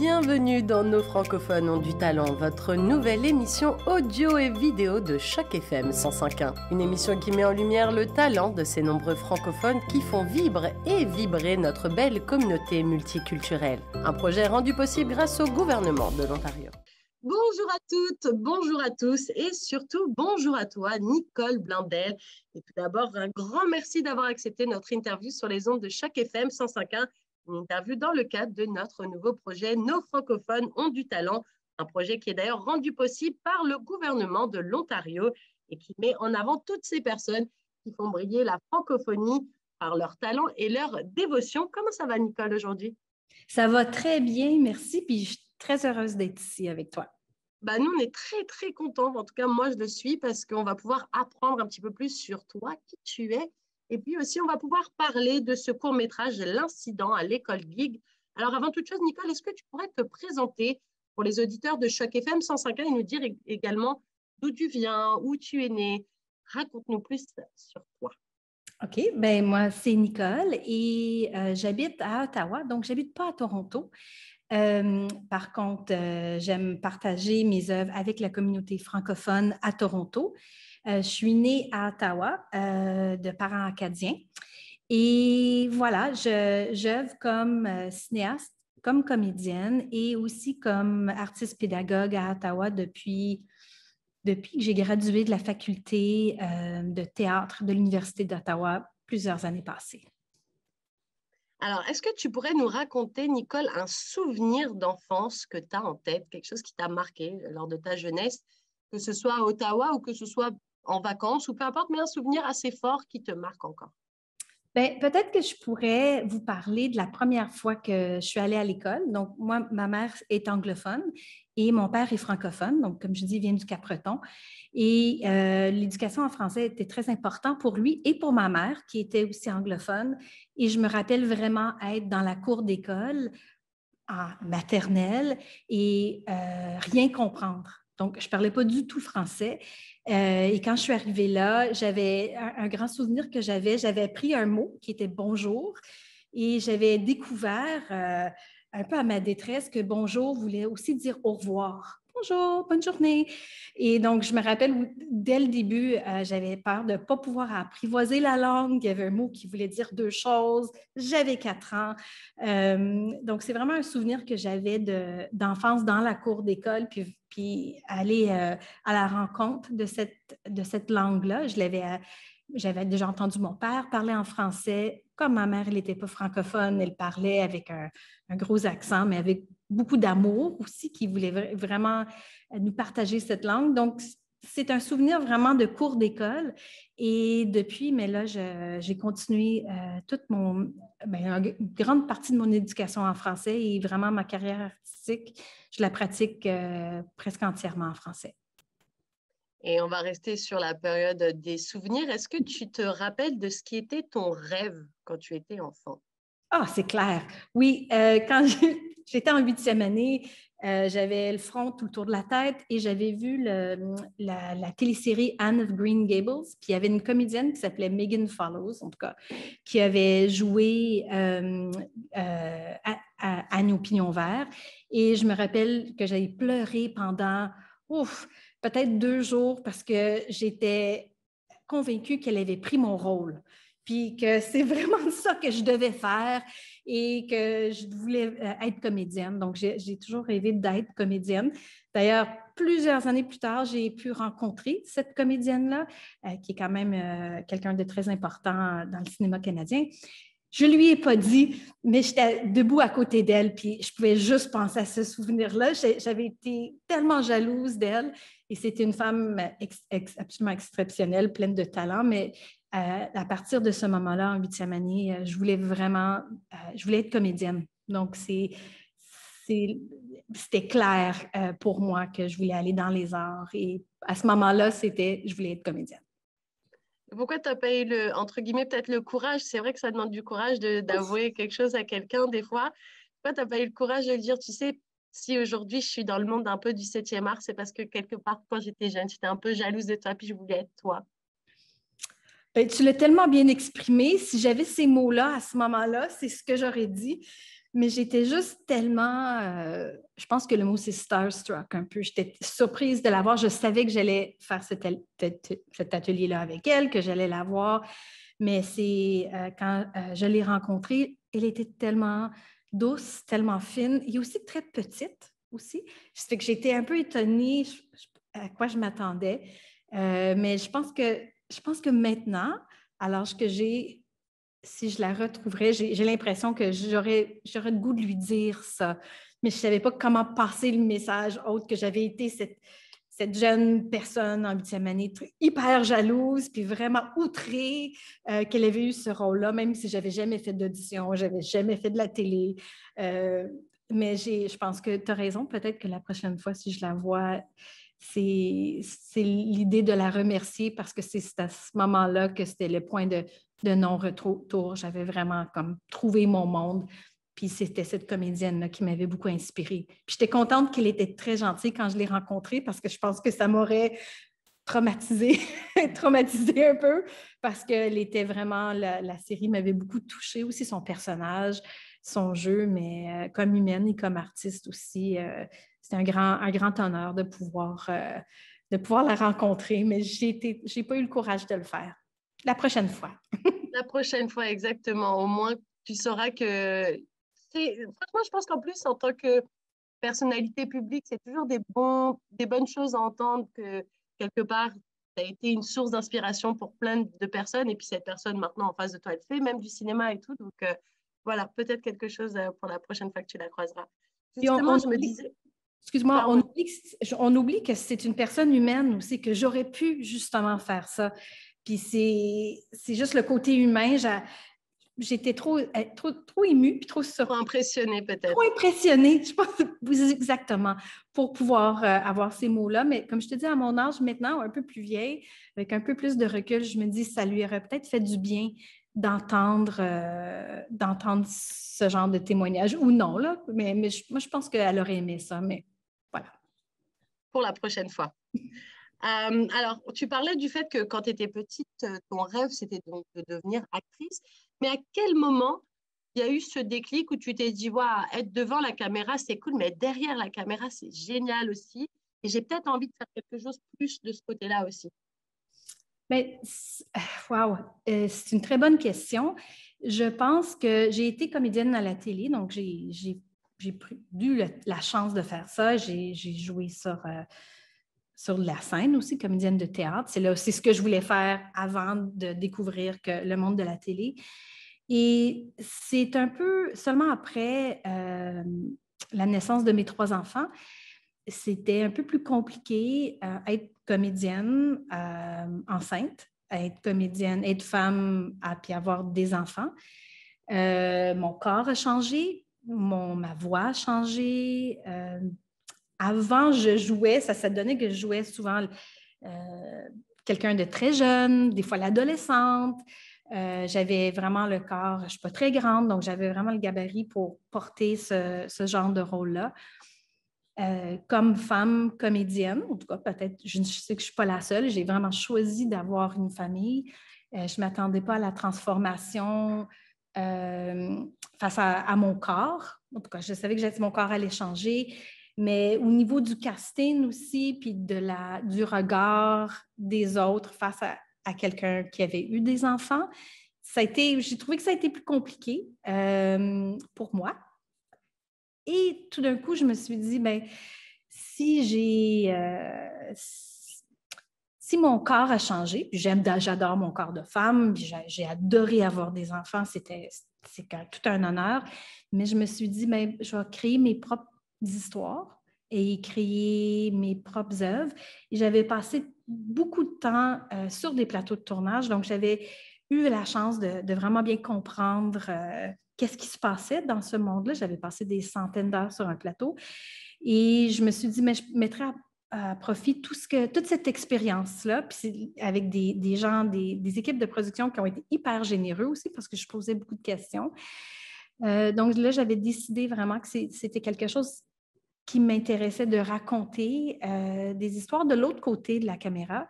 bienvenue dans Nos francophones ont du talent, votre nouvelle émission audio et vidéo de chaque FM 105.1. Une émission qui met en lumière le talent de ces nombreux francophones qui font vibrer et vibrer notre belle communauté multiculturelle. Un projet rendu possible grâce au gouvernement de l'Ontario. Bonjour à toutes, bonjour à tous et surtout bonjour à toi, Nicole Blindel. Et tout d'abord, un grand merci d'avoir accepté notre interview sur les ondes de chaque FM 105.1 une interview dans le cadre de notre nouveau projet Nos francophones ont du talent, un projet qui est d'ailleurs rendu possible par le gouvernement de l'Ontario et qui met en avant toutes ces personnes qui font briller la francophonie par leur talent et leur dévotion. Comment ça va, Nicole, aujourd'hui? Ça va très bien, merci. Puis je suis très heureuse d'être ici avec toi. Ben, nous, on est très, très contents. En tout cas, moi, je le suis parce qu'on va pouvoir apprendre un petit peu plus sur toi, qui tu es et puis aussi, on va pouvoir parler de ce court-métrage, L'incident à l'école Gig. Alors, avant toute chose, Nicole, est-ce que tu pourrais te présenter pour les auditeurs de Choc FM 105.1 et nous dire également d'où tu viens, où tu es né Raconte-nous plus sur toi. OK, ben moi, c'est Nicole et euh, j'habite à Ottawa, donc j'habite pas à Toronto. Euh, par contre, euh, j'aime partager mes œuvres avec la communauté francophone à Toronto. Euh, je suis née à Ottawa euh, de parents acadiens. Et voilà, j'œuvre comme euh, cinéaste, comme comédienne et aussi comme artiste pédagogue à Ottawa depuis, que j'ai gradué de la faculté de théâtre de l'Université d'Ottawa plusieurs années passées. Alors, est-ce que tu pourrais nous raconter, Nicole, un souvenir d'enfance que tu as en tête, quelque chose qui t'a marqué lors de ta jeunesse, que ce soit à Ottawa ou que ce soit en vacances ou peu importe, mais un souvenir assez fort qui te marque encore? Ben, peut-être que je pourrais vous parler de la première fois que je suis allée à l'école. Donc, moi, ma mère est anglophone et mon père est francophone. Donc, comme je dis, il vient du Capreton. Et euh, l'éducation en français était très importante pour lui et pour ma mère, qui était aussi anglophone. Et je me rappelle vraiment être dans la cour d'école en maternelle et euh, rien comprendre. Donc, je ne parlais pas du tout français. Euh, et quand je suis arrivée là, j'avais un, grand souvenir que j'avais. J'avais appris un mot qui était bonjour et j'avais découvert, euh, un peu à ma détresse, que bonjour voulait aussi dire au revoir. Bonjour, bonne journée. Et donc, je me rappelle dès le début, euh, j'avais peur de ne pas pouvoir apprivoiser la langue. Il y avait un mot qui voulait dire deux choses. J'avais quatre ans. donc, c'est vraiment un souvenir que j'avais d'enfance dans la cour d'école, puis puis aller euh, à la rencontre de cette, de cette langue-là. Je l'avais, euh, j'avais déjà entendu mon père parler en français. Comme ma mère, elle n'était pas francophone, elle parlait avec un, un gros accent, mais avec beaucoup d'amour aussi, qui voulait vraiment euh, nous partager cette langue. Donc, c'est un souvenir vraiment de cours d'école. Et depuis, mais là, j'ai continué euh, toute mon, ben, grande partie de mon éducation en français et vraiment ma carrière artistique, je la pratique euh, presque entièrement en français. Et on va rester sur la période des souvenirs. Est-ce que tu te rappelles de ce qui était ton rêve quand tu étais enfant? Ah, c'est clair. Oui, euh, quand, j'ai... J'étais en huitième année, euh, j'avais le front tout autour de la tête et j'avais vu la, télésérie Anne of Green Gables. Puis il y avait une comédienne qui s'appelait Megan Follows, en tout cas, qui avait joué euh, euh, à, verts. Et je me rappelle que j'avais pleuré pendant, ouf, peut-être deux jours parce que j'étais convaincue qu'elle avait pris mon rôle puis que c'est vraiment ça que je devais faire et que je voulais euh, être comédienne. Donc, j'ai toujours rêvé d'être comédienne. D'ailleurs, plusieurs années plus tard, j'ai pu rencontrer cette comédienne-là, euh, qui est quand même euh, quelqu'un de très important dans le cinéma canadien. Je lui ai pas dit, mais j'étais debout à côté d'elle, puis je pouvais juste penser à ce souvenir-là. J'avais été tellement jalouse d'elle, et c'était une femme absolument exceptionnelle, pleine de talent, mais euh, à partir de ce moment-là, en huitième année, euh, je voulais vraiment, euh, je voulais être comédienne. Donc, c'est, c'était clair pour moi que je voulais aller dans les arts. Et à ce moment-là, c'était, je voulais être comédienne. Pourquoi tu n'as pas eu, le, entre guillemets, peut-être le courage? C'est vrai que ça demande du courage d'avouer quelque chose à quelqu'un des fois. Pourquoi tu n'as pas eu le courage de le dire? Tu sais, si aujourd'hui je suis dans le monde un peu du septième art, c'est parce que quelque part, quand j'étais jeune, j'étais un peu jalouse de toi, puis je voulais être toi. Ben, tu l'as tellement bien exprimé. Si j'avais ces mots-là à ce moment-là, c'est ce que j'aurais dit. Mais j'étais juste tellement, euh, je pense que le mot c'est starstruck un peu. J'étais surprise de l'avoir. Je savais que j'allais faire cet, atelier-là avec elle, que j'allais la voir. Mais c'est euh, quand euh, je l'ai rencontrée, elle était tellement douce, tellement fine et aussi très petite aussi. C'est que j'étais un peu étonnée à quoi je m'attendais. mais je pense que je pense que maintenant, alors que j'ai, si je la retrouverais, j'ai l'impression que j'aurais le goût de lui dire ça. Mais je ne savais pas comment passer le message autre que j'avais été cette, jeune personne en huitième année hyper jalouse, puis vraiment outrée euh, qu'elle avait eu ce rôle-là, même si j'avais jamais fait d'audition, j'avais jamais fait de la télé. Euh, mais je pense que tu as raison, peut-être que la prochaine fois, si je la vois, c'est l'idée de la remercier parce que c'est à ce moment-là que c'était le point de, de non-retour. J'avais vraiment comme trouvé mon monde. Puis c'était cette comédienne-là qui m'avait beaucoup inspirée. Puis j'étais contente qu'il était très gentil quand je l'ai rencontrée parce que je pense que ça m'aurait traumatisée, traumatisée un peu parce qu'elle était vraiment, la, série m'avait beaucoup touchée aussi, son personnage, son jeu, mais euh, comme humaine et comme artiste aussi, euh, c'est un grand, un grand honneur de pouvoir, euh, de pouvoir la rencontrer, mais je n'ai pas eu le courage de le faire. La prochaine fois. la prochaine fois, exactement. Au moins, tu sauras que. Franchement, je pense qu'en plus, en tant que personnalité publique, c'est toujours des, bons, des bonnes choses à entendre que quelque part, tu as été une source d'inspiration pour plein de personnes. Et puis, cette personne, maintenant, en face de toi, elle fait même du cinéma et tout. Donc, euh, voilà, peut-être quelque chose euh, pour la prochaine fois que tu la croiseras. Justement, je me disais. Excuse-moi, ah on, oublie que c'est une personne humaine aussi, que j'aurais pu justement faire ça. Puis c'est juste le côté humain. J'étais trop, euh, trop, trop émue, puis trop impressionnée peut-être. Trop impressionnée, je pense, exactement, pour pouvoir euh, avoir ces mots-là. Mais comme je te dis, à mon âge maintenant, un peu plus vieille, avec un peu plus de recul, je me dis, ça lui aurait peut-être fait du bien d'entendre euh, d'entendre ce genre de témoignage ou non là mais, moi je pense qu'elle aurait aimé ça mais pour la prochaine fois. Euh, alors, tu parlais du fait que quand tu étais petite, euh, ton rêve, c'était donc de devenir actrice. Mais à quel moment il y a eu ce déclic où tu t'es dit, wow, être devant la caméra, c'est cool, mais derrière la caméra, c'est génial aussi. Et j'ai peut-être envie de faire quelque chose plus de ce côté-là aussi. Mais, wow, euh, c'est une très bonne question. Je pense que j'ai été comédienne à la télé, donc j'ai j'ai eu la chance de faire ça. J'ai joué sur, euh, sur la scène aussi, comédienne de théâtre. C'est ce que je voulais faire avant de découvrir que le monde de la télé. Et c'est un peu seulement après euh, la naissance de mes trois enfants, c'était un peu plus compliqué euh, être comédienne enceinte, être comédienne, être femme, à, puis avoir des enfants. mon corps a changé, mon, ma voix a changé. Euh, avant, je jouais, ça, s'est donnait que je jouais souvent euh, quelqu'un de très jeune, des fois l'adolescente. Euh, j'avais vraiment le corps, je ne suis pas très grande, donc j'avais vraiment le gabarit pour porter ce, ce genre de rôle-là. comme femme comédienne, en tout cas, peut-être, je, sais que je ne suis pas la seule, j'ai vraiment choisi d'avoir une famille. je ne m'attendais pas à la transformation euh, face à, mon corps. En tout cas, je savais que j'avais mon corps allait changer, mais au niveau du casting aussi, puis de la, du regard des autres face à, quelqu'un qui avait eu des enfants, ça a été, j'ai trouvé que ça a été plus compliqué euh, pour moi. Et tout d'un coup, je me suis dit, ben si j'ai euh, si mon corps a changé, j'aime, j'adore mon corps de femme, j'ai adoré avoir des enfants, c'était c'est tout un honneur. Mais je me suis dit, ben, je vais créer mes propres histoires et créer mes propres œuvres. J'avais passé beaucoup de temps euh, sur des plateaux de tournage, donc j'avais eu la chance de, vraiment bien comprendre euh, qu'est-ce qui se passait dans ce monde-là. J'avais passé des centaines d'heures sur un plateau et je me suis dit, mais je mettrais à à profit tout ce que, toute cette expérience-là, puis avec des, des gens, des, des, équipes de production qui ont été hyper généreux aussi parce que je posais beaucoup de questions. Euh, donc là, j'avais décidé vraiment que c'était quelque chose qui m'intéressait de raconter euh, des histoires de l'autre côté de la caméra.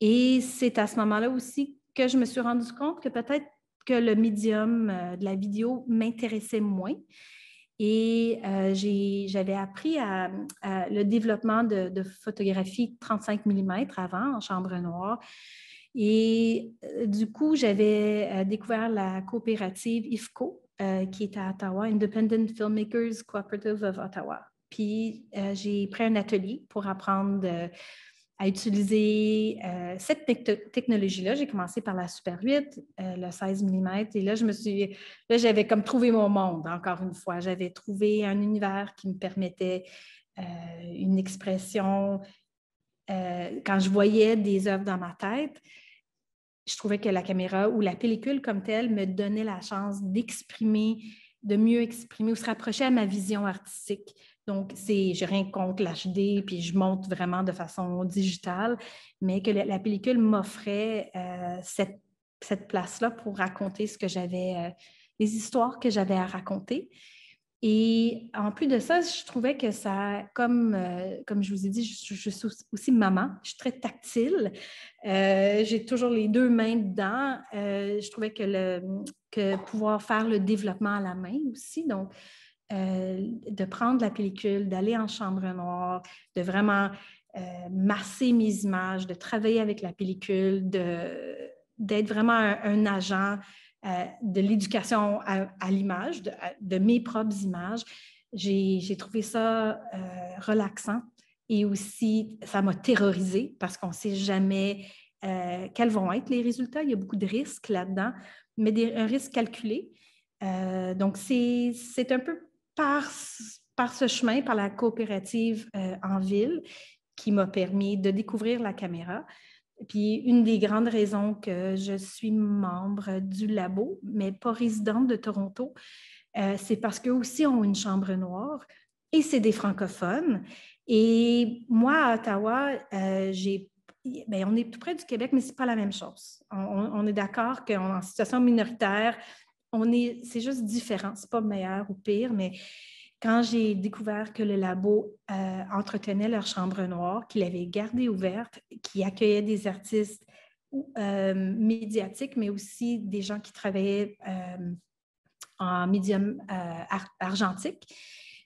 Et c'est à ce moment-là aussi que je me suis rendu compte que peut-être que le médium euh, de la vidéo m'intéressait moins. Et euh, j'avais appris le développement de, photographie 35 mm avant en chambre noire. Et euh, du coup, j'avais euh, découvert la coopérative IFCO, qui est à Ottawa, Independent Filmmakers Cooperative of Ottawa. Puis j'ai pris un atelier pour apprendre à utiliser euh, cette technologie-là. J'ai commencé par la Super 8, euh, le 16 mm, et là, je me suis. Là, j'avais comme trouvé mon monde, encore une fois. J'avais trouvé un univers qui me permettait euh, une expression. quand je voyais des œuvres dans ma tête, je trouvais que la caméra ou la pellicule comme telle me donnait la chance d'exprimer, de mieux exprimer ou se rapprocher à ma vision artistique donc, c'est, je rien contre l'HD, puis je monte vraiment de façon digitale, mais que la, pellicule m'offrait euh, cette, cette place-là pour raconter ce que j'avais, euh, les histoires que j'avais à raconter. Et en plus de ça, je trouvais que ça, comme, euh, comme je vous ai dit, je, suis aussi maman, je suis très tactile, j'ai toujours les deux mains dedans. je trouvais que, le, que pouvoir faire le développement à la main aussi, donc euh, de prendre la pellicule, d'aller en chambre noire, de vraiment euh, masser mes images, de travailler avec la pellicule, d'être vraiment un, agent euh, de l'éducation à, l'image, de, mes propres images. J'ai trouvé ça relaxant et aussi ça m'a terrorisée parce qu'on ne sait jamais quels vont être les résultats. Il y a beaucoup de risques là-dedans, mais des, un risque calculé. donc, c'est un peu par, par ce chemin, par la coopérative euh, en ville, qui m'a permis de découvrir la caméra. Puis une des grandes raisons que je suis membre du labo, mais pas résidente de Toronto, euh, c'est parce qu'eux aussi ont une chambre noire et c'est des francophones. Et moi, à Ottawa, euh, j'ai ben, on est tout près du Québec, mais ce n'est pas la même chose. On, on est d'accord qu'en situation minoritaire, on est, c'est juste différent, c'est pas meilleur ou pire, mais quand j'ai découvert que le labo euh, entretenait leur chambre noire, qu'il avait gardé ouverte, qui accueillait des artistes euh, médiatiques, mais aussi des gens qui travaillaient euh, en médium argentique,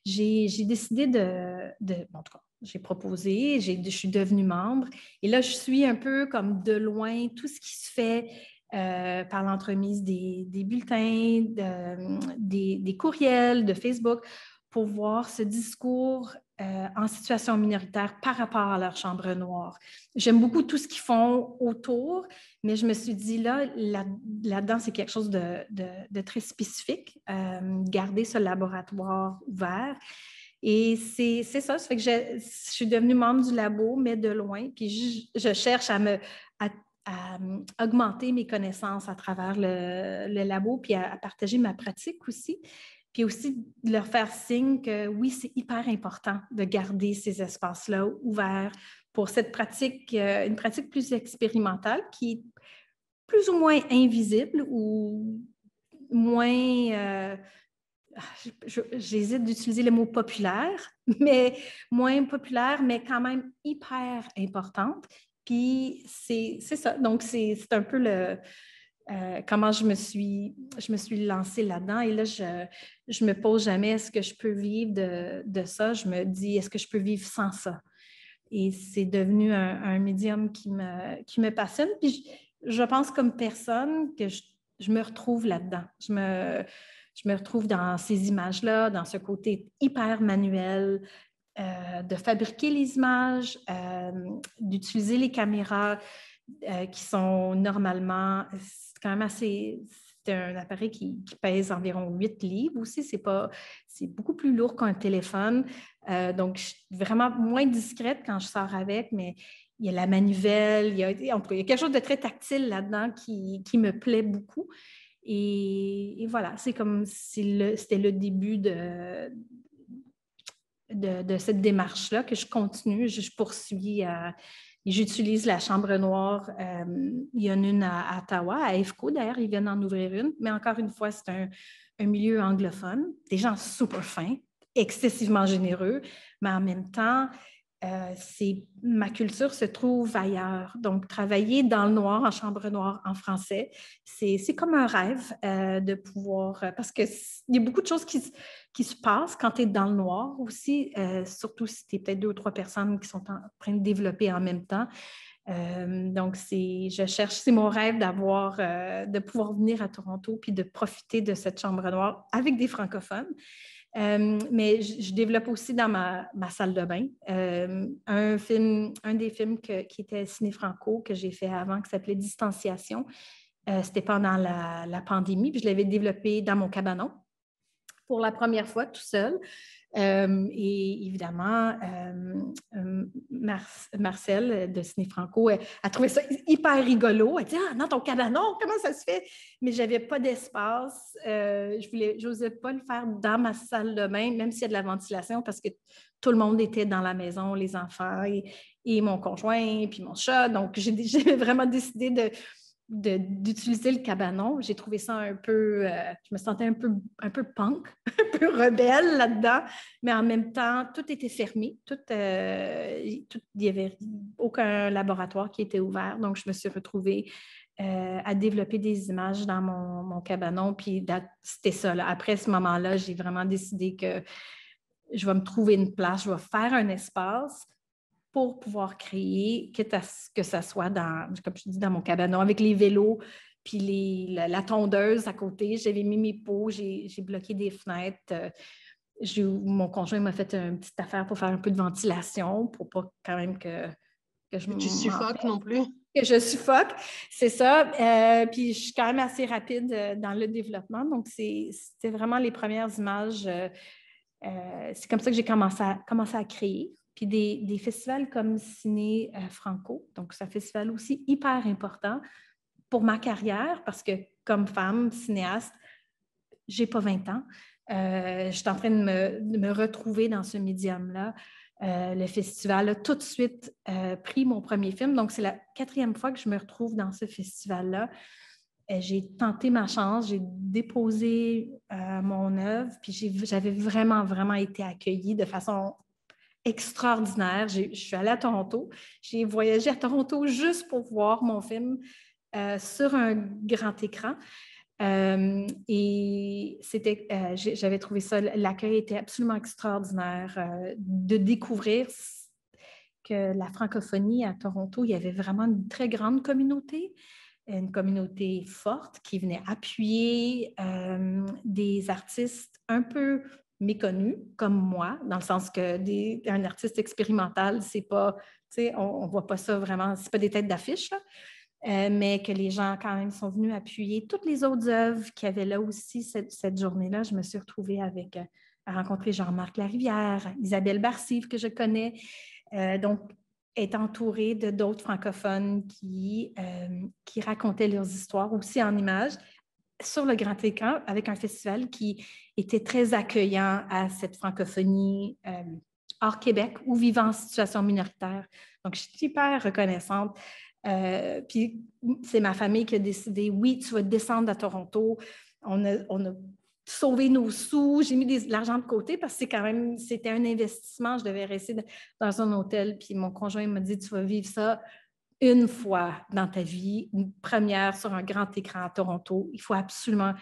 j'ai décidé de, en tout cas, j'ai proposé, je suis devenue membre. Et là, je suis un peu comme de loin tout ce qui se fait euh, par l'entremise des, bulletins, de, des, courriels, de Facebook, pour voir ce discours euh, en situation minoritaire par rapport à leur chambre noire. J'aime beaucoup tout ce qu'ils font autour, mais je me suis dit, là, là, dedans c'est quelque chose de, très spécifique, euh, garder ce laboratoire ouvert. Et c'est, ça, ça fait que je, suis devenue membre du labo, mais de loin. Puis je, cherche à me à hum, augmenter mes connaissances à travers le, labo, puis à, partager ma pratique aussi. Puis aussi de leur faire signe que oui, c'est hyper important de garder ces espaces-là ouverts pour cette pratique, euh, une pratique plus expérimentale qui est plus ou moins invisible ou moins euh, j'hésite d'utiliser le mot populaire, mais moins populaire, mais quand même hyper importante, puis c'est ça. Donc, c'est un peu le. Euh, comment je me suis, je me suis lancée là-dedans. Et là, je ne me pose jamais est-ce que je peux vivre de, ça. Je me dis est-ce que je peux vivre sans ça? Et c'est devenu un, médium qui me, qui me passionne. Puis je, pense comme personne que je, me retrouve là-dedans. Je me, je me retrouve dans ces images-là, dans ce côté hyper manuel, euh, de fabriquer les images, euh, d'utiliser les caméras euh, qui sont normalement, c'est quand même assez, c'est un appareil qui, pèse environ 8 livres aussi. C'est, pas, c'est beaucoup plus lourd qu'un téléphone. donc, je suis vraiment moins discrète quand je sors avec, mais il y a la manivelle, il y a, quelque chose de très tactile là-dedans qui, qui me plaît beaucoup. Et, voilà, c'est comme si c'était le début de, de, cette démarche-là que je continue, je, poursuis. Euh, j'utilise la chambre noire. Euh, il y en a une à, Ottawa, à EFCO d'ailleurs, ils viennent en ouvrir une. Mais encore une fois, c'est un, un, milieu anglophone, des gens super fins, excessivement généreux, mais en même temps, euh, c'est ma culture se trouve ailleurs. Donc, travailler dans le noir, en chambre noire, en français, c'est comme un rêve euh, de pouvoir, euh, parce qu'il y a beaucoup de choses qui, se passent quand tu es dans le noir aussi, surtout si tu es peut-être deux ou trois personnes qui sont en train de développer en même temps. donc, je cherche, c'est mon rêve d'avoir, de pouvoir venir à Toronto puis de profiter de cette chambre noire avec des francophones. Euh, mais je, développe aussi dans ma, salle de bain euh, un film, un des films qui était ciné franco que j'ai fait avant qui s'appelait Distanciation. Euh, c'était pendant la, la pandémie, puis je l'avais développé dans mon cabanon pour la première fois tout seul. Euh, et évidemment, euh, euh, Marcel de Ciné Franco a trouvé ça hyper rigolo. Elle dit Ah non, ton cabanon, comment ça se fait Mais je n'avais pas d'espace. Euh, je n'osais pas le faire dans ma salle de bain, même s'il y a de la ventilation, parce que tout le monde était dans la maison, les enfants et, et mon conjoint, puis mon chat. Donc, j'ai vraiment décidé de d'utiliser le cabanon. J'ai trouvé ça un peu, euh, je me sentais un peu, un peu punk, un peu rebelle là-dedans, mais en même temps, tout était fermé, euh, il n'y avait aucun laboratoire qui était ouvert, donc je me suis retrouvée euh, à développer des images dans mon, cabanon, puis c'était ça. Après ce moment-là, j'ai vraiment décidé que je vais me trouver une place, je vais faire un espace pour pouvoir créer, que ce que ça soit dans, comme je dis, dans mon cabanon, avec les vélos, puis les, la, tondeuse à côté. J'avais mis mes pots, j'ai bloqué des fenêtres. Euh, mon conjoint m'a fait une petite affaire pour faire un peu de ventilation, pour pas quand même que, je me. Tu suffoques non plus. Que je suffoque, c'est ça. Euh, puis je suis quand même assez rapide euh, dans le développement. Donc, c'était vraiment les premières images. c'est comme ça que j'ai commencé commencé à créer puis des, festivals comme Ciné euh, Franco. Donc, c'est un festival aussi hyper important pour ma carrière parce que comme femme cinéaste, j'ai pas 20 ans. Euh, je suis en train de me, retrouver dans ce médium-là. Euh, le festival a tout de suite pris mon premier film. Donc, c'est la quatrième fois que je me retrouve dans ce festival-là. J'ai tenté ma chance, j'ai déposé mon œuvre, puis j'avais vraiment, vraiment été accueillie de façon extraordinaire. Je suis allée à Toronto. J'ai voyagé à Toronto juste pour voir mon film euh, sur un grand écran. Euh, et c'était, euh, j'avais trouvé ça, l'accueil était absolument extraordinaire de découvrir que la francophonie à Toronto, il y avait vraiment une très grande communauté, une communauté forte qui venait appuyer des artistes un peu méconnu comme moi, dans le sens que des, artiste expérimental, c'est pas, on voit pas ça vraiment, c'est pas des têtes d'affiche, euh, mais que les gens quand même sont venus appuyer toutes les autres œuvres qu'il y avait là aussi cette, journée-là. Je me suis retrouvée avec, euh, à rencontrer Jean-Marc Larivière, Isabelle Barcive que je connais, euh, donc est entourée de d'autres francophones qui, qui racontaient leurs histoires aussi en images sur le grand écran avec un festival qui était très accueillant à cette francophonie euh, hors Québec ou vivant en situation minoritaire. Donc, je suis hyper reconnaissante. Euh, puis, c'est ma famille qui a décidé, oui, tu vas descendre à Toronto. On a, sauvé nos sous. J'ai mis de l'argent de côté parce que c'est quand même, c'était un investissement. Je devais rester dans un hôtel. Puis, mon conjoint m'a dit, tu vas vivre ça une fois dans ta vie, une première sur un grand écran à Toronto. Il faut absolument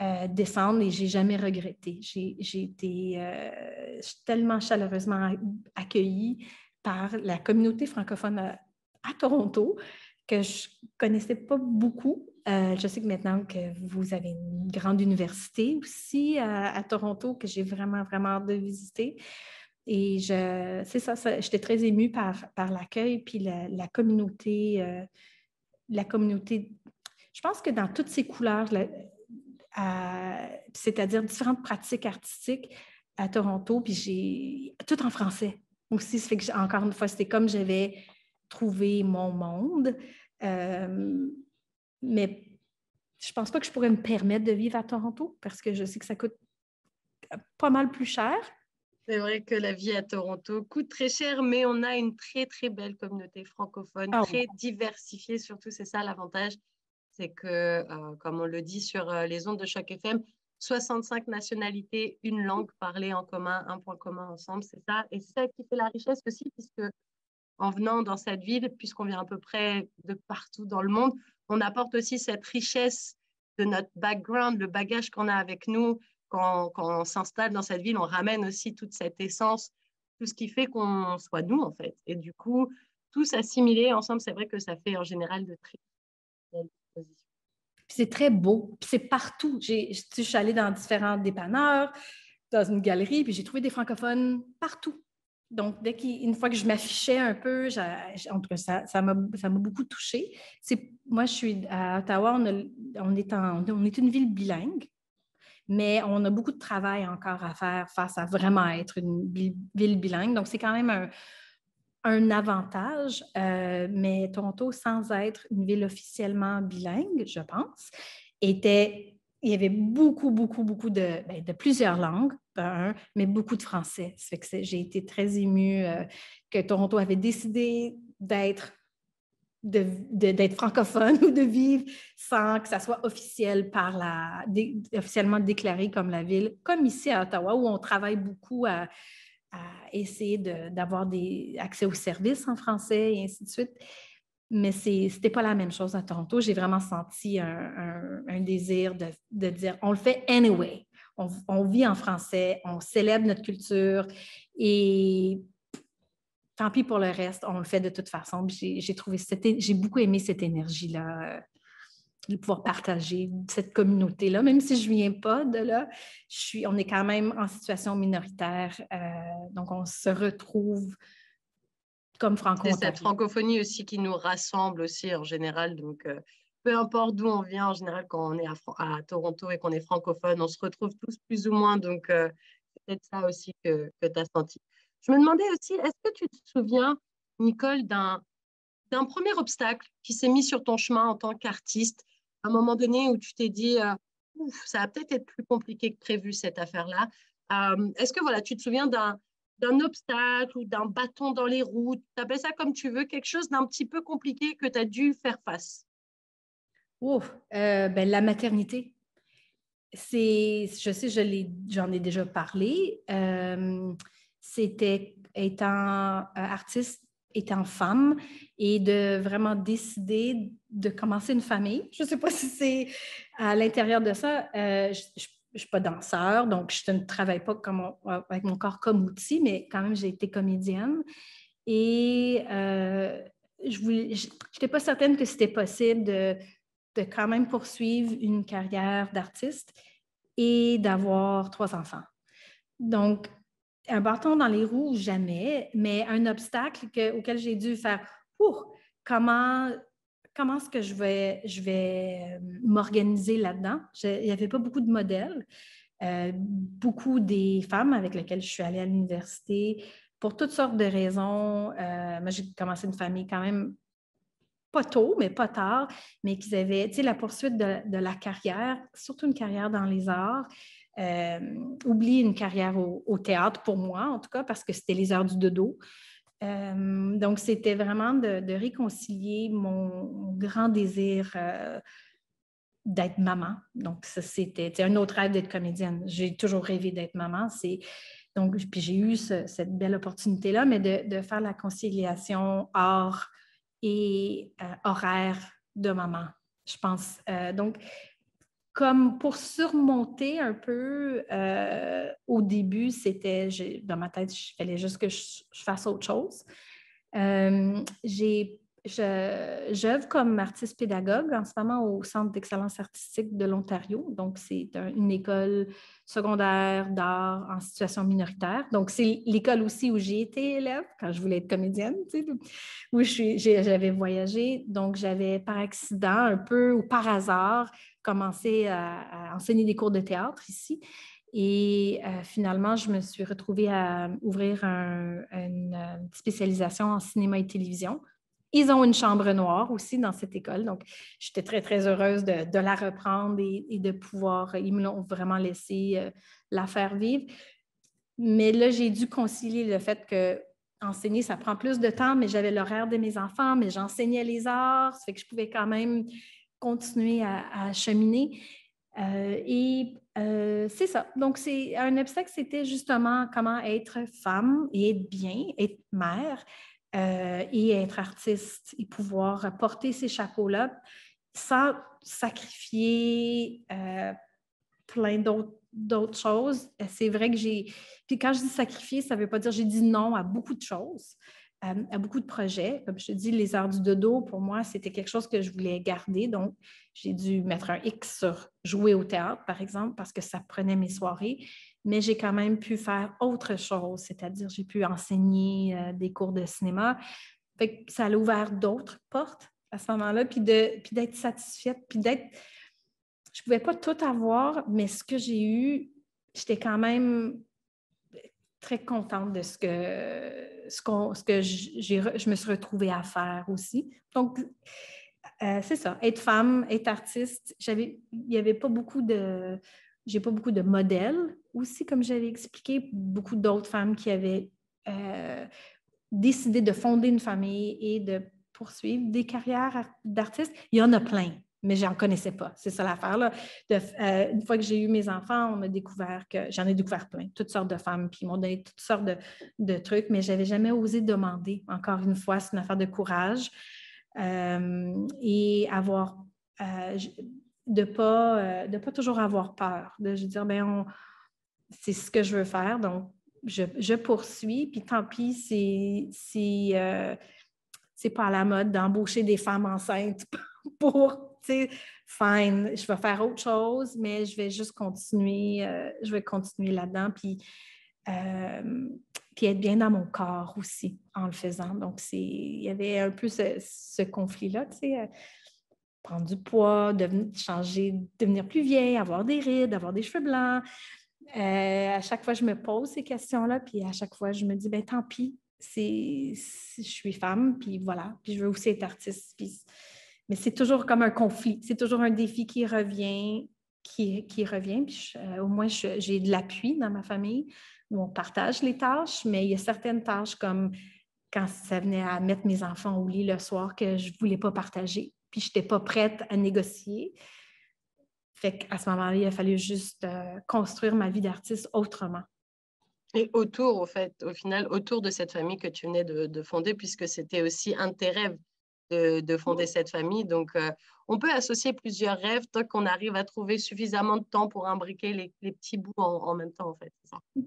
euh, descendre et j'ai jamais regretté. J'ai été euh, tellement chaleureusement accueillie par la communauté francophone euh, à, Toronto que je connaissais pas beaucoup. je sais que maintenant que vous avez une grande université aussi à, à Toronto que j'ai vraiment, vraiment hâte de visiter. Et je, c'est ça, j'étais très émue par, par l'accueil, puis la, communauté, euh, la communauté. Je pense que dans toutes ces couleurs, c'est-à-dire différentes pratiques artistiques à Toronto, puis j'ai tout en français aussi. fait que, encore une fois, c'était comme j'avais trouvé mon monde. Euh, mais je pense pas que je pourrais me permettre de vivre à Toronto parce que je sais que ça coûte pas mal plus cher. C'est vrai que la vie à Toronto coûte très cher, mais on a une très très belle communauté francophone, ah très diversifiée surtout. C'est ça l'avantage, c'est que, euh, comme on le dit sur euh, les ondes de chaque FM, 65 nationalités, une langue parlée en commun, un point commun ensemble, c'est ça. Et c'est ça qui fait la richesse aussi, puisque en venant dans cette ville, puisqu'on vient à peu près de partout dans le monde, on apporte aussi cette richesse de notre background, le bagage qu'on a avec nous, quand, on s'installe dans cette ville, on ramène aussi toute cette essence, tout ce qui fait qu'on soit nous, en fait. Et du coup, tous assimilés ensemble, c'est vrai que ça fait en général de très belles C'est très beau, c'est partout. je suis allée dans différents dépanneurs, dans une galerie, puis j'ai trouvé des francophones partout. Donc, dès qu'une fois que je m'affichais un peu, en tout cas, ça, ça, m'a, ça m'a beaucoup touchée. C'est, moi, je suis à Ottawa, on, est en, on est une ville bilingue mais on a beaucoup de travail encore à faire face à vraiment être une ville bilingue. Donc, c'est quand même un, avantage, euh, mais Toronto, sans être une ville officiellement bilingue, je pense, était il y avait beaucoup, beaucoup, beaucoup de, ben, plusieurs langues, mais beaucoup de français. que j'ai été très émue euh, que Toronto avait décidé d'être d'être francophone ou de vivre sans que ça soit officiel par la, officiellement déclaré comme la ville, comme ici à Ottawa, où on travaille beaucoup à, essayer d'avoir des accès aux services en français et ainsi de suite. Mais ce n'était pas la même chose à Toronto. J'ai vraiment senti un, un désir de, de, dire on le fait anyway. On, on vit en français, on célèbre notre culture et tant pis pour le reste, on le fait de toute façon. J'ai trouvé, j'ai beaucoup aimé cette énergie-là, euh, de pouvoir partager cette communauté-là. Même si je ne viens pas de là, on est quand même en situation minoritaire. Euh, donc, on se retrouve comme francophone, C'est cette francophonie aussi qui nous rassemble aussi en général. Donc, euh, peu importe d'où on vient, en général, quand on est à, Toronto et qu'on est francophone, on se retrouve tous plus ou moins. Donc, c'est peut-être ça aussi que tu as senti. Je me demandais aussi, est-ce que tu te souviens, Nicole, d'un premier obstacle qui s'est mis sur ton chemin en tant qu'artiste, à un moment donné où tu t'es dit, euh, ça va peut-être être plus compliqué que prévu cette affaire-là. Euh, est-ce que voilà, tu te souviens d'un obstacle ou d'un bâton dans les routes, tu appelles ça comme tu veux, quelque chose d'un petit peu compliqué que tu as dû faire face Oh, ben, la maternité. C'est, je sais, je j'en ai déjà parlé. Euh, c'était étant euh, artiste, étant femme, et de vraiment décider de commencer une famille. Je ne sais pas si c'est à l'intérieur de ça. Euh, je ne suis pas danseur, donc je ne travaille pas comme euh, avec mon corps comme outil, mais quand même, j'ai été comédienne. Et je n'étais pas certaine que c'était possible de, de quand même poursuivre une carrière d'artiste et d'avoir trois enfants. Donc, un bâton dans les roues, jamais, mais un obstacle auquel j'ai dû faire Ouh, comment, comment est-ce que je vais, je vais euh, m'organiser là-dedans? Il n'y avait pas beaucoup de modèles. Euh, beaucoup des femmes avec lesquelles je suis allée à l'université, pour toutes sortes de raisons, euh, moi j'ai commencé une famille quand même pas tôt, mais pas tard, mais qui avaient, tu la poursuite de, la carrière, surtout une carrière dans les arts, euh, oublié une carrière au, théâtre pour moi, en tout cas, parce que c'était les heures du dodo. Euh, donc, c'était vraiment de, réconcilier mon grand désir euh, d'être maman. Donc, ça, c'était un autre rêve d'être comédienne. J'ai toujours rêvé d'être maman. C'est donc, puis j'ai eu cette belle opportunité-là, mais de, faire la conciliation hors et horaire de maman, je pense. donc, comme pour surmonter un peu, euh, au début, c'était, dans ma tête, il fallait juste que je, fasse autre chose. Euh, j'ai J'œuvre comme artiste pédagogue en ce moment au Centre d'excellence artistique de l'Ontario. Donc, c'est une école secondaire d'art en situation minoritaire. Donc, c'est l'école aussi où j'ai été élève quand je voulais être comédienne, où j'avais voyagé. Donc, j'avais par accident, un peu ou par hasard, commencé à, enseigner des cours de théâtre ici. Et euh, finalement, je me suis retrouvée à ouvrir une euh, spécialisation en cinéma et télévision ils ont une chambre noire aussi dans cette école. Donc, j'étais très, très heureuse de, la reprendre et, de pouvoir. Ils me l'ont vraiment laissé euh, la faire vivre. Mais là, j'ai dû concilier le fait que enseigner, ça prend plus de temps, mais j'avais l'horaire de mes enfants, mais j'enseignais les arts, ça fait que je pouvais quand même continuer à, cheminer. Euh, et euh, c'est ça. Donc, c'est un obstacle, c'était justement comment être femme et être bien, être mère, euh, et être artiste et pouvoir porter ces chapeaux-là sans sacrifier euh, plein d'autres choses. Euh, c'est vrai que j'ai... Puis quand je dis sacrifier, ça ne veut pas dire j'ai dit non à beaucoup de choses, à beaucoup de projets. Comme je te dis, les heures du dodo, pour moi, c'était quelque chose que je voulais garder. Donc, j'ai dû mettre un X sur jouer au théâtre, par exemple, parce que ça prenait mes soirées mais j'ai quand même pu faire autre chose, c'est-à-dire j'ai pu enseigner euh, des cours de cinéma. ça a ouvert d'autres portes à ce moment-là, puis d'être satisfaite, puis d'être... Je ne pouvais pas tout avoir, mais ce que j'ai eu, j'étais quand même très contente de ce que, ce, ce que je me suis retrouvée à faire aussi. Donc, euh, c'est ça, être femme, être artiste, il n'y avait pas beaucoup de, j'ai pas beaucoup de modèles aussi, comme j'avais expliqué, beaucoup d'autres femmes qui avaient euh, décidé de fonder une famille et de poursuivre des carrières d'artistes. Il y en a plein, mais j'en connaissais pas. C'est ça l'affaire. Là. Euh, une fois que j'ai eu mes enfants, on a découvert que j'en ai découvert plein, toutes sortes de femmes, puis m'ont donné toutes sortes de, trucs, mais j'avais jamais osé demander. Encore une fois, c'est une affaire de courage. Euh, et avoir de ne pas, euh, de pas toujours avoir peur, de je dire, ben c'est ce que je veux faire, donc je, poursuis, puis tant pis c'est euh, c'est c'est pas à la mode d'embaucher des femmes enceintes pour, tu sais, fine, je vais faire autre chose, mais je vais juste continuer, euh, je vais continuer là-dedans, puis, puis être bien dans mon corps aussi en le faisant. Donc, il y avait un peu ce, ce conflit-là, tu sais prendre du poids, devenir, changer, devenir plus vieille, avoir des rides, avoir des cheveux blancs. Euh, à chaque fois, je me pose ces questions-là, puis à chaque fois, je me dis, ben tant pis, c'est, je suis femme, puis voilà, puis je veux aussi être artiste. mais c'est toujours comme un conflit, c'est toujours un défi qui revient, qui, revient. Puis euh, au moins, j'ai de l'appui dans ma famille où on partage les tâches, mais il y a certaines tâches comme quand ça venait à mettre mes enfants au lit le soir que je ne voulais pas partager puis je n'étais pas prête à négocier. Fait qu'à ce moment-là, il a fallu juste euh, construire ma vie d'artiste autrement. Et autour, au fait, au final, autour de cette famille que tu venais de, fonder, puisque c'était aussi un de tes rêves de, fonder cette famille. Donc, euh, on peut associer plusieurs rêves tant qu'on arrive à trouver suffisamment de temps pour imbriquer les, petits bouts en, même temps, en fait. Mm-hmm.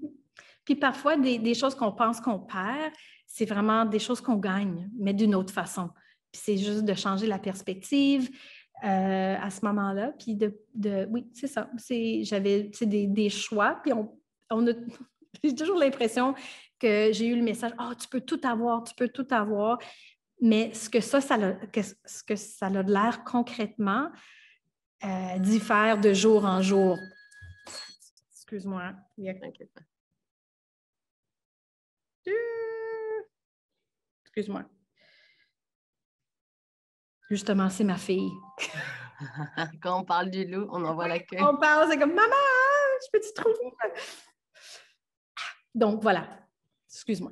Puis parfois, des, des choses qu'on pense qu'on perd, c'est vraiment des choses qu'on gagne, mais d'une autre façon c'est juste de changer la perspective euh, à ce moment-là. Puis de, oui, c'est ça. C'est, j'avais des, choix. Puis on, on a, j'ai toujours l'impression que j'ai eu le message Oh, tu peux tout avoir, tu peux tout avoir. Mais ce que ça, ça a, ce que ça a de l'air concrètement euh, diffère de jour en jour. Excuse-moi, Excuse-moi. Justement, c'est ma fille. Quand on parle du loup, on envoie la queue. On parle, c'est comme Maman, je peux te trouver? Ah, donc voilà. Excuse-moi.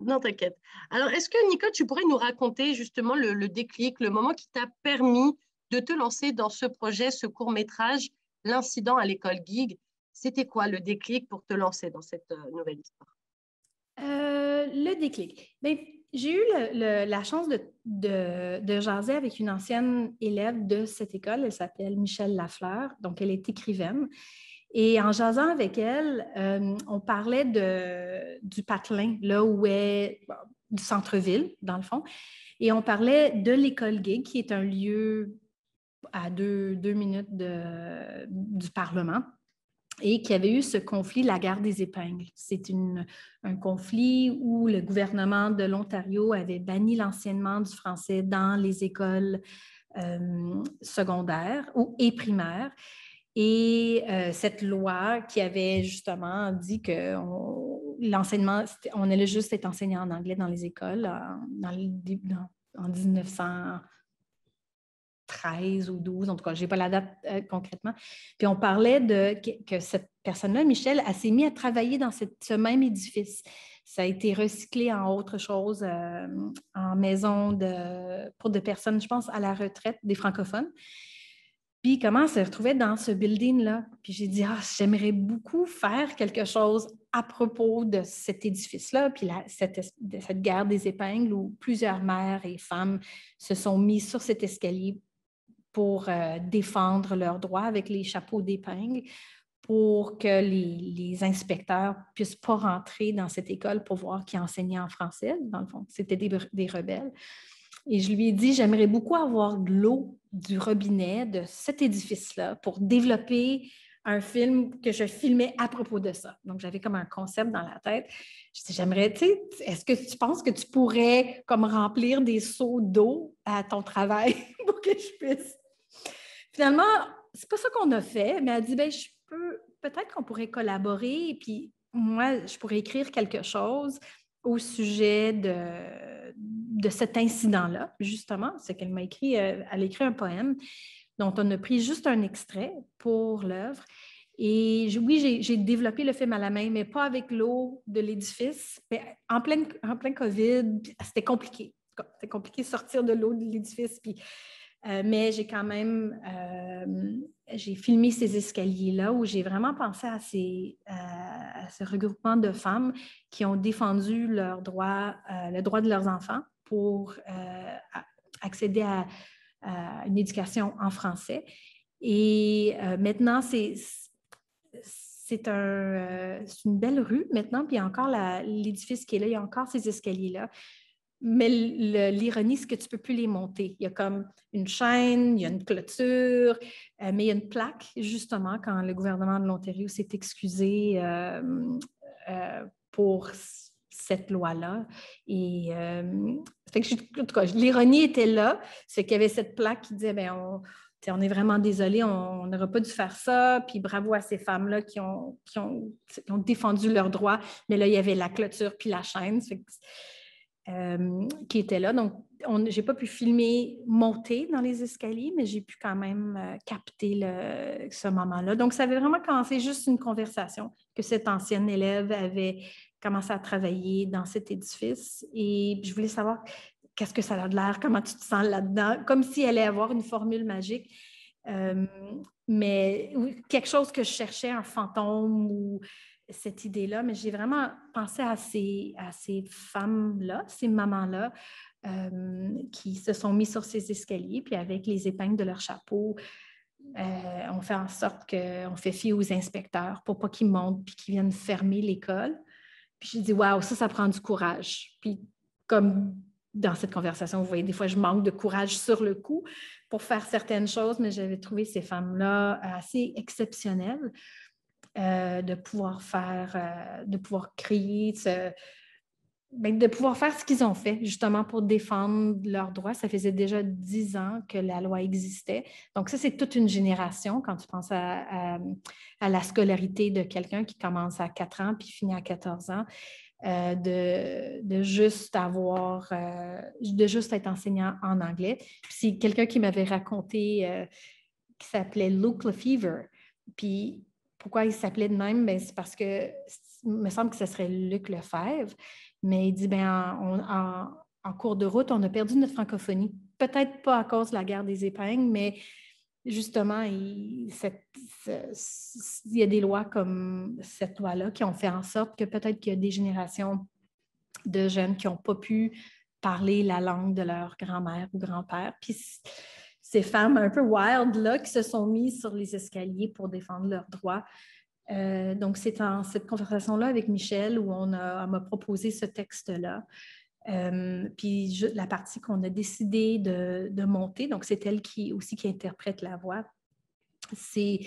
Non, t'inquiète. Alors, est-ce que Nicole, tu pourrais nous raconter justement le, déclic, le moment qui t'a permis de te lancer dans ce projet, ce court-métrage, l'incident à l'école Gig? C'était quoi le déclic pour te lancer dans cette euh, nouvelle histoire? Euh, le déclic. Mais ben, j'ai eu la chance de, jaser avec une ancienne élève de cette école. Elle s'appelle Michelle Lafleur, donc elle est écrivaine. Et en jasant avec elle, euh, on parlait du patelin, là où est du centre-ville, dans le fond. Et on parlait de l'école gay, qui est un lieu à deux, minutes du Parlement, et qu'il y avait eu ce conflit, la guerre des épingles. C'est un conflit où le gouvernement de l'Ontario avait banni l'enseignement du français dans les écoles euh, secondaires ou, et primaires. Et euh, cette loi qui avait justement dit que l'enseignement, on allait juste être enseigné en anglais dans les écoles en, en 1900. 13 ou 12, en tout cas, je n'ai pas la date euh, concrètement. Puis on parlait de que, cette personne-là, Michel, a s'est mis à travailler dans ce même édifice. Ça a été recyclé en autre chose, euh, en maison de, pour des personnes, je pense, à la retraite des francophones. Puis comment elle se retrouvait dans ce building-là. Puis j'ai dit, ah, j'aimerais beaucoup faire quelque chose à propos de cet édifice-là, puis de cette, cette guerre des épingles où plusieurs mères et femmes se sont mis sur cet escalier pour euh, défendre leurs droits avec les chapeaux d'épingle pour que les, inspecteurs ne puissent pas rentrer dans cette école pour voir qui enseignait en français. Dans le fond, c'était des, des, rebelles. Et je lui ai dit, j'aimerais beaucoup avoir de l'eau du robinet de cet édifice-là pour développer un film que je filmais à propos de ça. Donc, j'avais comme un concept dans la tête. Je dit, j'aimerais, tu sais, est-ce que tu penses que tu pourrais comme remplir des seaux d'eau à ton travail pour que je puisse? Finalement, c'est pas ça qu'on a fait, mais elle dit, ben, je peux, peut-être qu'on pourrait collaborer, et puis moi, je pourrais écrire quelque chose au sujet de, de cet incident-là, justement, c'est qu'elle m'a écrit, euh, elle a écrit un poème. Donc, on a pris juste un extrait pour l'œuvre. Et oui, j'ai développé le film à la main, mais pas avec l'eau de l'édifice. En plein, en plein COVID, c'était compliqué. C'était compliqué de sortir de l'eau de l'édifice. Euh, mais j'ai quand même euh, j'ai filmé ces escaliers-là où j'ai vraiment pensé à, ces, euh, ce regroupement de femmes qui ont défendu leur droit, le droit de leurs enfants pour accéder à euh, une éducation en français. Et euh, maintenant, c'est un, euh, une belle rue maintenant, puis il y a encore l'édifice qui est là, il y a encore ces escaliers-là. Mais l'ironie, c'est que tu ne peux plus les monter. Il y a comme une chaîne, il y a une clôture, mais il y a une plaque, justement, quand le gouvernement de l'Ontario s'est excusé pour cette loi-là. Et euh, l'ironie était là, c'est qu'il y avait cette plaque qui disait, ben on, est vraiment désolé, on n'aurait pas dû faire ça. Puis bravo à ces femmes-là qui ont, défendu leurs droits. Mais là, il y avait la clôture puis la chaîne euh, qui était là. Donc, n'ai pas pu filmer monter dans les escaliers, mais j'ai pu quand même euh, capter ce moment-là. Donc, ça avait vraiment commencé juste une conversation que cette ancienne élève avait commencé à travailler dans cet édifice et je voulais savoir qu'est-ce que ça a de l'air, comment tu te sens là-dedans, comme s'il allait avoir une formule magique. Euh, mais quelque chose que je cherchais, un fantôme ou cette idée-là, mais j'ai vraiment pensé à ces, à ces femmes-là, ces mamans-là, euh, qui se sont mises sur ces escaliers, puis avec les épingles de leur chapeau, euh, on fait en sorte qu'on fait fi aux inspecteurs pour pas qu'ils montent puis qu'ils viennent fermer l'école. Puis je dis, waouh, ça, ça prend du courage. Puis comme dans cette conversation, vous voyez, des fois, je manque de courage sur le coup pour faire certaines choses, mais j'avais trouvé ces femmes-là assez exceptionnelles euh, de pouvoir faire, euh, de pouvoir créer ce, ben, de pouvoir faire ce qu'ils ont fait, justement, pour défendre leurs droits. Ça faisait déjà dix ans que la loi existait. Donc, ça, c'est toute une génération quand tu penses à, la scolarité de quelqu'un qui commence à 4 ans puis finit à 14 ans. Euh, de, de, juste avoir, euh, de juste être enseignant en anglais. C'est quelqu'un qui m'avait raconté, qu'il euh, qui s'appelait Luke Lefever. Puis pourquoi il s'appelait de même? Ben, c'est parce que, me semble que ce serait Luc Lefebvre. Mais il dit, ben, en, cours de route, on a perdu notre francophonie. Peut-être pas à cause de la guerre des épingles, mais justement, il, y a des lois comme cette loi-là qui ont fait en sorte que peut-être qu'il y a des générations de jeunes qui n'ont pas pu parler la langue de leur grand-mère ou grand-père. Puis ces femmes un peu wild là, qui se sont mises sur les escaliers pour défendre leurs droits. Euh, donc, c'est en cette conversation-là avec Michel où on m'a proposé ce texte-là. Euh, puis la partie qu'on a décidé de, monter, donc c'est elle qui aussi qui interprète la voix. C'est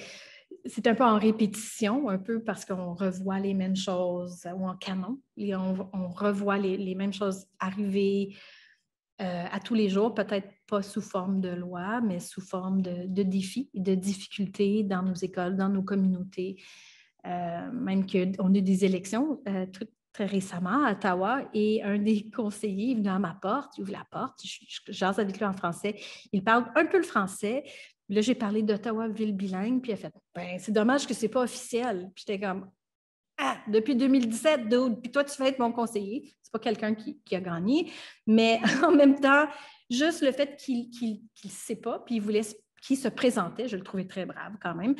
un peu en répétition, un peu parce qu'on revoit les mêmes choses ou en canon, et on, revoit les, mêmes choses arriver euh, à tous les jours, peut-être pas sous forme de loi, mais sous forme de, de défis, de difficultés dans nos écoles, dans nos communautés. Euh, même qu'on a eu des élections euh, très récemment à Ottawa et un des conseillers est venu à ma porte, il ouvre la porte, j'ai jase avec lui en français. Il parle un peu le français. Là, j'ai parlé d'Ottawa ville bilingue, puis il a fait ben, c'est dommage que ce pas officiel. Puis j'étais comme ah, depuis 2017, puis toi, tu vas être mon conseiller. C'est pas quelqu'un qui, a gagné, mais en même temps, juste le fait qu'il ne sait pas, puis il voulait qu'il se présentait, je le trouvais très brave quand même,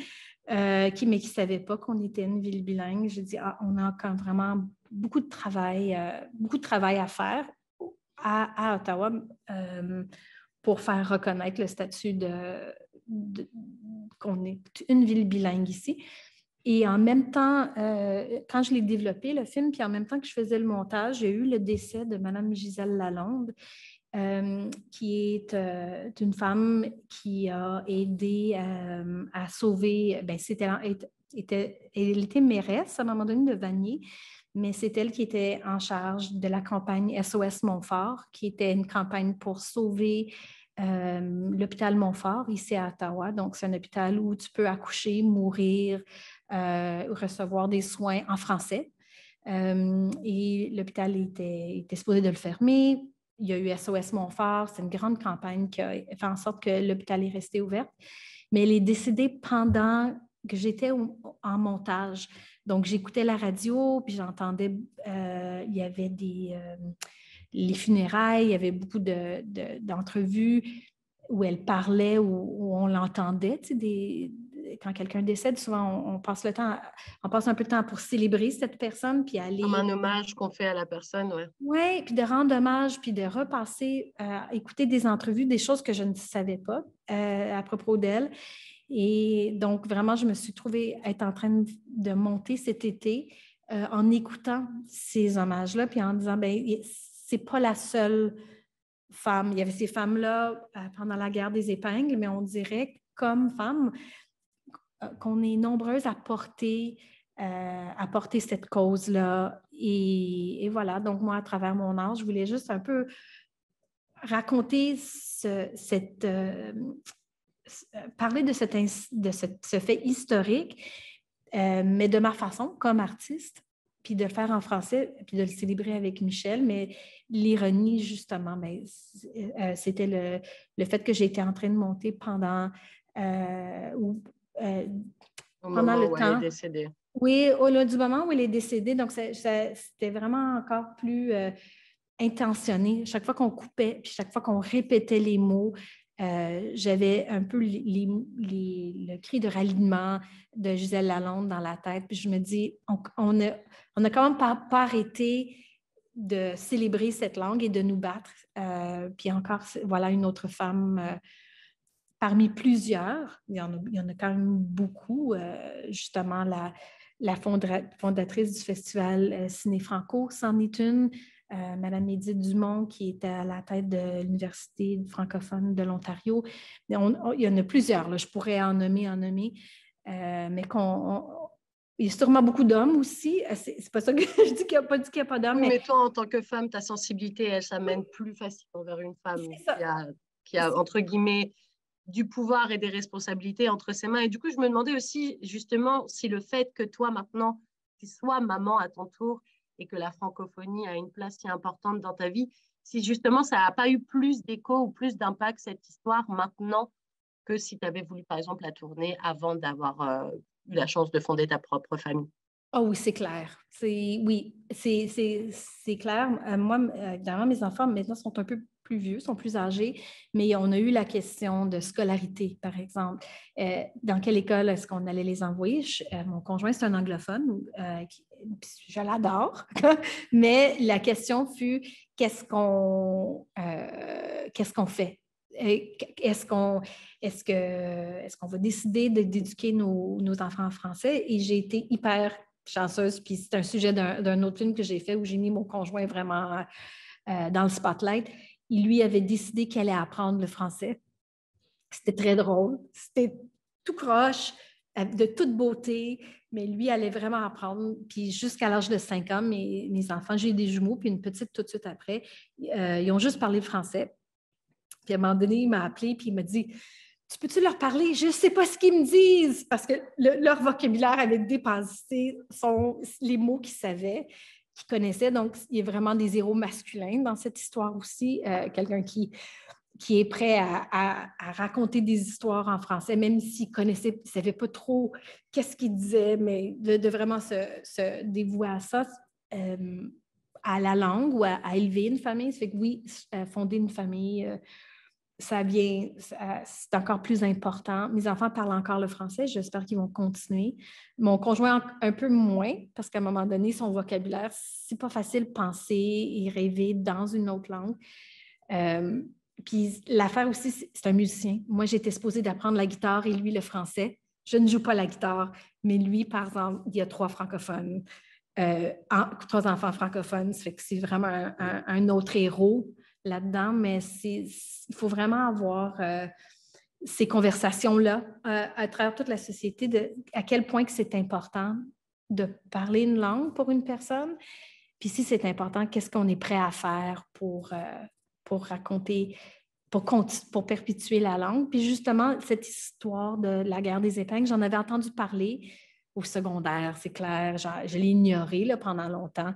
euh, mais qui ne savaient pas qu'on était une ville bilingue. Je dit, ah, on a quand vraiment beaucoup de travail, euh, beaucoup de travail à faire à, Ottawa euh, pour faire reconnaître le statut qu'on est une ville bilingue ici. Et en même temps, quand je l'ai développé, le film, puis en même temps que je faisais le montage, j'ai eu le décès de Mme Gisèle Lalonde. Euh, qui est euh, une femme qui a aidé euh, à sauver, ben, était, elle était mairesse à un moment donné de Vanier, mais c'est elle qui était en charge de la campagne SOS Montfort, qui était une campagne pour sauver l'hôpital Montfort ici à Ottawa. Donc, c'est un hôpital où tu peux accoucher, mourir, recevoir des soins en français. et l'hôpital était, était, supposé de le fermer il y a eu SOS Montfort, c'est une grande campagne qui a fait en sorte que l'hôpital est resté ouvert. Mais elle est décédée pendant que j'étais en montage. Donc, j'écoutais la radio, puis j'entendais, euh, il y avait des, euh, les funérailles, il y avait beaucoup d'entrevues où elle parlait, où, on l'entendait, des, quand quelqu'un décède, souvent on, passe le temps, on passe un peu de temps pour célébrer cette personne, puis aller. Comme un hommage qu'on fait à la personne, oui. Oui, puis de rendre hommage, puis de repasser, à euh, écouter des entrevues, des choses que je ne savais pas euh, à propos d'elle. Et donc, vraiment, je me suis trouvée être en train de monter cet été euh, en écoutant ces hommages-là, puis en disant, ben c'est pas la seule femme. Il y avait ces femmes-là pendant la guerre des épingles, mais on dirait comme femme. Euh, qu'on est nombreuses à porter, euh, à porter cette cause-là. Et, voilà, donc moi, à travers mon âge, je voulais juste un peu raconter cette, euh, parler de, de ce, fait historique, mais de ma façon, comme artiste, puis de le faire en français, puis de le célébrer avec Michel. Mais l'ironie, justement, c'était le, fait que j'étais en train de monter pendant, euh, pendant le temps. Oui, au du moment où elle est décédée. Donc, c'était vraiment encore plus euh, intentionné. Chaque fois qu'on coupait, puis chaque fois qu'on répétait les mots, euh, j'avais un peu le cri de ralliement de Gisèle Lalonde dans la tête. Puis je me dis, on n'a quand même pas, arrêté de célébrer cette langue et de nous battre. puis encore, voilà une autre femme parmi plusieurs, il y en a, quand même beaucoup, euh, justement, la, fondatrice du festival euh, Ciné Franco, c'en est une, euh, Madame Edith Dumont, qui est à la tête de l'Université francophone de l'Ontario. il y en a plusieurs, je pourrais en nommer, en nommer, mais qu'on. Il y a sûrement beaucoup d'hommes aussi. C'est pas ça que je dis qu'il n'y a pas, d'hommes. Mais... toi, en tant que femme, ta sensibilité, elle s'amène plus facilement vers une femme qui a, qui a, entre guillemets, du pouvoir et des responsabilités entre ses mains. Et du coup, je me demandais aussi justement si le fait que toi maintenant, tu sois maman à ton tour et que la francophonie a une place si importante dans ta vie, si justement ça n'a pas eu plus d'écho ou plus d'impact cette histoire maintenant que si tu avais voulu par exemple la tourner avant d'avoir euh, eu la chance de fonder ta propre famille. Ah oui, c'est clair. oui, c'est, clair. Euh, moi, euh, évidemment, mes enfants maintenant sont un peu plus vieux, sont plus âgés, mais on a eu la question de scolarité, par exemple. Euh, dans quelle école est-ce qu'on allait les envoyer? mon conjoint, c'est un anglophone, je l'adore, mais la question fut qu'est-ce qu'on, qu'est-ce qu'on fait? Est-ce qu'on est-ce que est-ce qu'on va décider d'éduquer nos enfants en français? Et j'ai été hyper chanceuse. Puis c'est un sujet d'un autre film que j'ai fait où j'ai mis mon conjoint vraiment euh, dans le spotlight. Il lui avait décidé qu'elle allait apprendre le français. C'était très drôle. C'était tout croche, euh, de toute beauté, mais lui allait vraiment apprendre. Puis jusqu'à l'âge de 5 ans, mes, enfants, j'ai eu des jumeaux, puis une petite tout de suite après, euh, ils ont juste parlé le français. Puis à un moment donné, il m'a appelé, puis il m'a dit tu peux-tu leur parler? Je ne sais pas ce qu'ils me disent parce que leur vocabulaire avait dépassé les mots qu'ils savaient, qu'ils connaissaient. Donc, il y a vraiment des héros masculins dans cette histoire aussi. Euh, quelqu'un qui, qui est prêt à, raconter des histoires en français, même s'il ne savait pas trop qu'est-ce qu'il disait, mais de, vraiment se, dévouer à ça, euh, à la langue ou à, élever une famille. Ça fait que oui, euh, fonder une famille, ça vient, c'est encore plus important. Mes enfants parlent encore le français, j'espère qu'ils vont continuer. Mon conjoint, un peu moins, parce qu'à un moment donné, son vocabulaire, c'est pas facile de penser et rêver dans une autre langue. Euh, puis l'affaire aussi, c'est un musicien. Moi, j'étais supposée d'apprendre la guitare et lui le français. Je ne joue pas la guitare, mais lui, par exemple, il y a trois francophones, euh, trois enfants francophones. c'est vraiment un autre héros là-dedans, mais il faut vraiment avoir euh, ces conversations-là euh, à travers toute la société, de, à quel point que c'est important de parler une langue pour une personne. Puis si c'est important, qu'est-ce qu'on est prêt à faire pour, euh, pour raconter, pour, pour perpétuer la langue. Puis justement, cette histoire de la guerre des épingles, j'en avais entendu parler au secondaire, c'est clair. je l'ai ignorée pendant longtemps.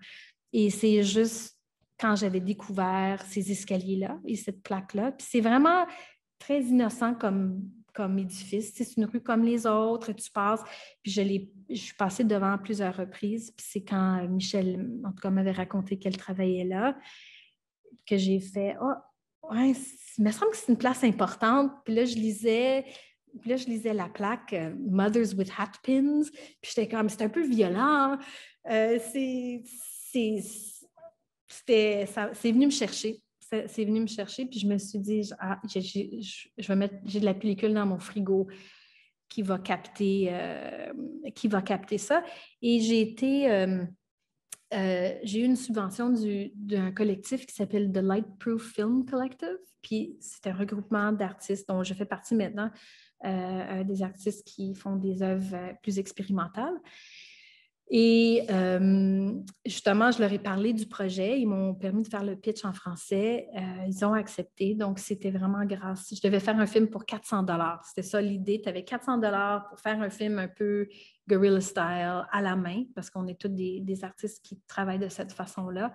Et c'est juste quand j'avais découvert ces escaliers-là et cette plaque-là. Puis c'est vraiment très innocent comme, comme édifice. C'est une rue comme les autres, tu passes. Puis je, je suis passée devant plusieurs reprises. Puis c'est quand Michel, en tout cas, m'avait raconté qu'elle travaillait là, que j'ai fait Ah, ouais, il me semble que c'est une place importante. Puis là, je lisais. Puis là, je lisais la plaque euh, Mothers with Hat Pins. Puis j'étais comme, c'est un peu violent. Hein. Euh, c'est c'est venu me chercher. C'est, venu me chercher, puis je me suis dit, ah, j'ai, de la pellicule dans mon frigo qui va capter, euh, ça. Et j'ai été, euh, euh, j'ai eu une subvention d'un collectif qui s'appelle The Lightproof Film Collective. Puis c'est un regroupement d'artistes dont je fais partie maintenant, des artistes qui font des œuvres plus expérimentales. Et euh, justement, je leur ai parlé du projet. Ils m'ont permis de faire le pitch en français. Euh, ils ont accepté. Donc, c'était vraiment grâce. Je devais faire un film pour 400 dollars. C'était ça l'idée. Tu avais 400 dollars pour faire un film un peu guerrilla style, à la main, parce qu'on est tous des, artistes qui travaillent de cette façon-là.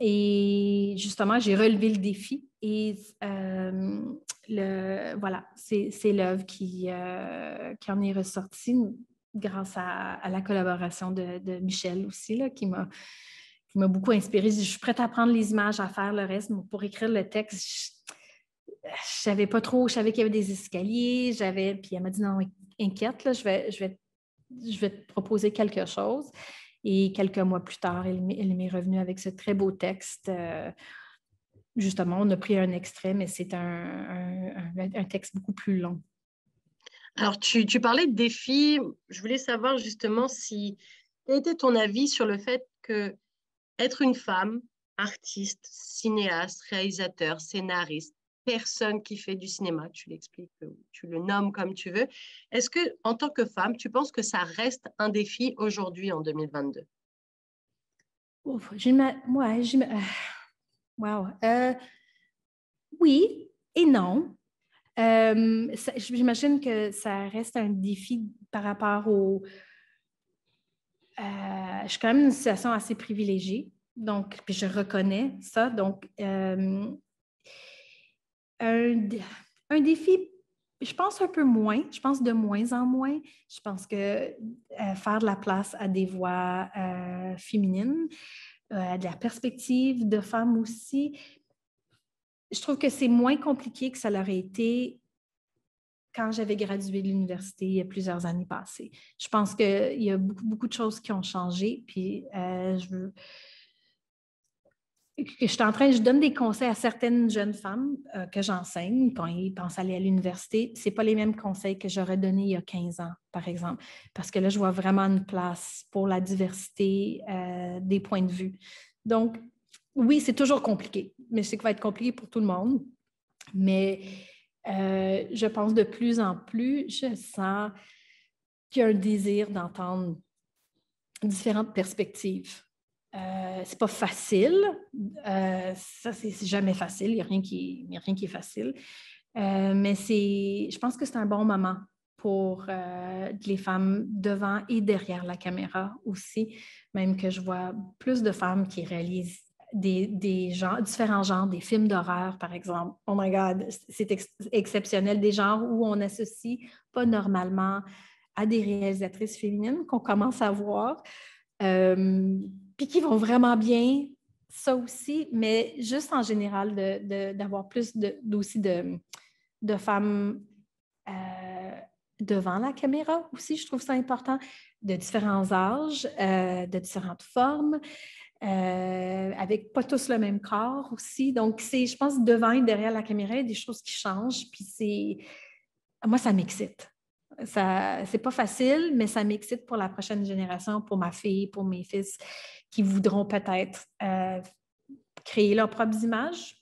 Et justement, j'ai relevé le défi. Et euh, le, voilà, c'est l'œuvre qui, qui en est ressortie grâce à, la collaboration de, Michel aussi, qui m'a beaucoup inspirée. Je suis prête à prendre les images, à faire le reste, mais pour écrire le texte, je ne savais pas trop, je savais qu'il y avait des escaliers, j'avais, puis elle m'a dit non, inquiète, je, vais, te proposer quelque chose. Et quelques mois plus tard, elle, m'est revenue avec ce très beau texte. Euh, justement, on a pris un extrait, mais c'est un texte beaucoup plus long. Alors, tu, parlais de défis. Je voulais savoir justement si quel était ton avis sur le fait que être une femme, artiste, cinéaste, réalisateur, scénariste, personne qui fait du cinéma, tu l'expliques, euh, tu le nommes comme tu veux. Est-ce que, en tant que femme, tu penses que ça reste un défi aujourd'hui en 2022 euh, oui et non. Euh, j'imagine que ça reste un défi par rapport au. Euh, je suis quand même une situation assez privilégiée, donc, puis je reconnais ça. Donc, euh, un, défi, je pense un peu moins, je pense de moins en moins. Je pense que faire de la place à des voix féminines, de la perspective de femmes aussi, je trouve que c'est moins compliqué que ça l'aurait été quand j'avais gradué de l'université il y a plusieurs années passées. Je pense qu'il y a beaucoup, beaucoup de choses qui ont changé. Puis euh, je Je, suis en train, je donne des conseils à certaines jeunes femmes euh, que j'enseigne quand ils pensent aller à l'université. Ce pas les mêmes conseils que j'aurais donnés il y a 15 ans, par exemple, parce que là, je vois vraiment une place pour la diversité euh, des points de vue. Donc, oui, c'est toujours compliqué, mais c'est sais que va être compliqué pour tout le monde. Mais euh, je pense de plus en plus, je sens qu'il y a un désir d'entendre différentes perspectives. Euh, c'est pas facile, euh, ça c'est jamais facile, il n'y a, rien qui est, facile. Euh, mais c'est, je pense que c'est un bon moment pour les femmes devant et derrière la caméra aussi, même que je vois plus de femmes qui réalisent des, des différents genres, des films d'horreur, par exemple. Oh my God, c'est exceptionnel. Des genres où on associe pas normalement à des réalisatrices féminines qu'on commence à voir, euh, puis qui vont vraiment bien, ça aussi, mais juste en général, d'avoir de, plus de, aussi de, de femmes euh, devant la caméra aussi, je trouve ça important, de différents âges, euh, de différentes formes. Euh, avec pas tous le même corps aussi. Donc, c'est, je pense, devant et derrière la caméra, il y a des choses qui changent. Puis c'est. Moi, ça m'excite. Ça, c'est pas facile, mais ça m'excite pour la prochaine génération, pour ma fille, pour mes fils, qui voudront peut-être euh, créer leurs propres images,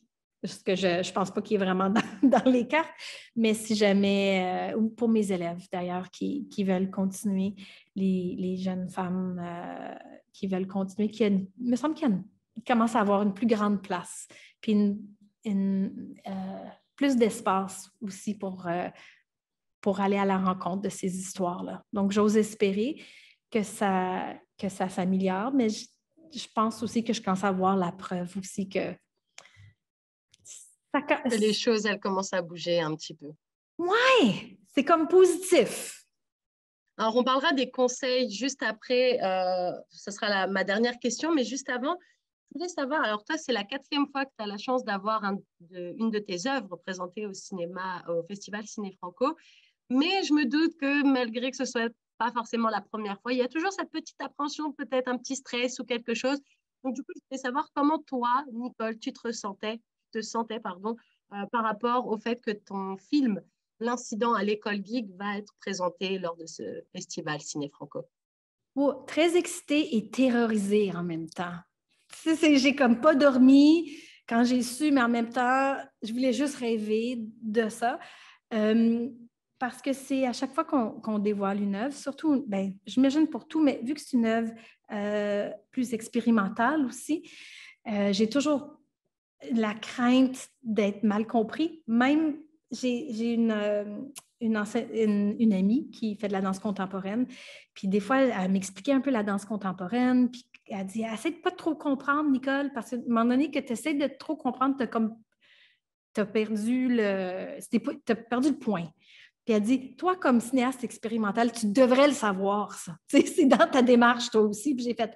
ce que je ne pense pas qu'il est vraiment dans, les cartes, mais si jamais, euh, ou pour mes élèves d'ailleurs qui, qui veulent continuer, les, les jeunes femmes qui veulent continuer, qui me semble qu'ils commencent à avoir une plus grande place, puis euh, plus d'espace aussi pour, euh, pour aller à la rencontre de ces histoires-là. Donc, j'ose espérer que ça, que ça s'améliore, mais je, pense aussi que je commence à voir la preuve aussi que, ça... les choses, elles commencent à bouger un petit peu. Ouais, c'est comme positif. Alors, on parlera des conseils juste après. Euh, ce sera ma dernière question, mais juste avant, je voulais savoir, alors toi, c'est la quatrième fois que tu as la chance d'avoir une de tes œuvres présentées au cinéma, au Festival Ciné Franco. Mais je me doute que malgré que ce soit pas forcément la première fois, il y a toujours cette petite appréhension, peut-être un petit stress ou quelque chose. Donc, du coup, je voulais savoir comment toi, Nicole, tu te ressentais, te sentais, pardon, euh, par rapport au fait que ton film l'incident à l'école geek va être présenté lors de ce festival Ciné Franco. Oh, très excitée et terrorisée en même temps. J'ai comme pas dormi quand j'ai su, mais en même temps, je voulais juste rêver de ça. Euh, parce que c'est à chaque fois qu'on dévoile une œuvre, surtout, ben, j'imagine pour tout, mais vu que c'est une œuvre euh, plus expérimentale aussi, euh, j'ai toujours la crainte d'être mal compris, même j'ai euh, une, amie qui fait de la danse contemporaine. Puis des fois, elle m'expliquait un peu la danse contemporaine. Puis elle dit Essaie de pas trop comprendre, Nicole, parce qu'à un moment donné que tu essaies de trop comprendre, tu as comme. As perdu, le, as perdu le point. Puis elle dit, toi, comme cinéaste expérimental, tu devrais le savoir, ça. c'est dans ta démarche, toi aussi. Puis j'ai fait,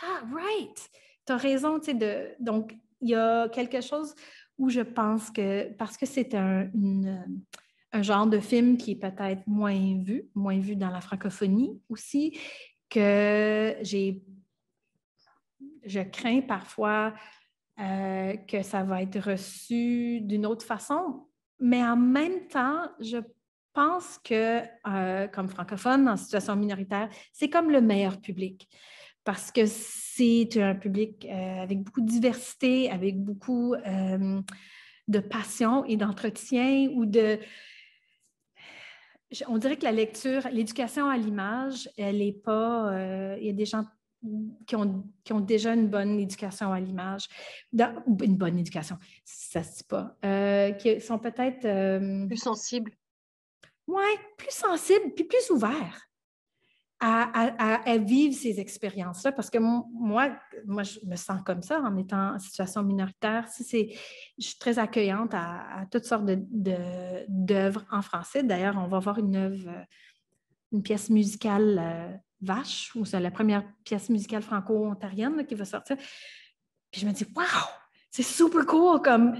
yeah, right, tu as raison. De... Donc, il y a quelque chose où je pense que, parce que c'est un, genre de film qui est peut-être moins vu, moins vu dans la francophonie aussi, que je crains parfois euh, que ça va être reçu d'une autre façon. Mais en même temps, je pense que, euh, comme francophone en situation minoritaire, c'est comme le meilleur public parce que c'est un public euh, avec beaucoup de diversité, avec beaucoup euh, de passion et d'entretien ou de... On dirait que la lecture, l'éducation à l'image, elle n'est pas... Euh, il y a des gens qui ont, déjà une bonne éducation à l'image, une bonne éducation, ça se dit pas, qui sont peut-être... plus sensibles. Oui, plus sensibles, puis plus ouverts à, vivre ces expériences-là, parce que moi, moi, je me sens comme ça en étant en situation minoritaire. c'est, je suis très accueillante à, toutes sortes de, d'œuvres en français. D'ailleurs, on va voir une œuvre, euh, une pièce musicale euh, vache, ou c'est la première pièce musicale franco-ontarienne qui va sortir. Puis je me dis, waouh, c'est super cool. Comme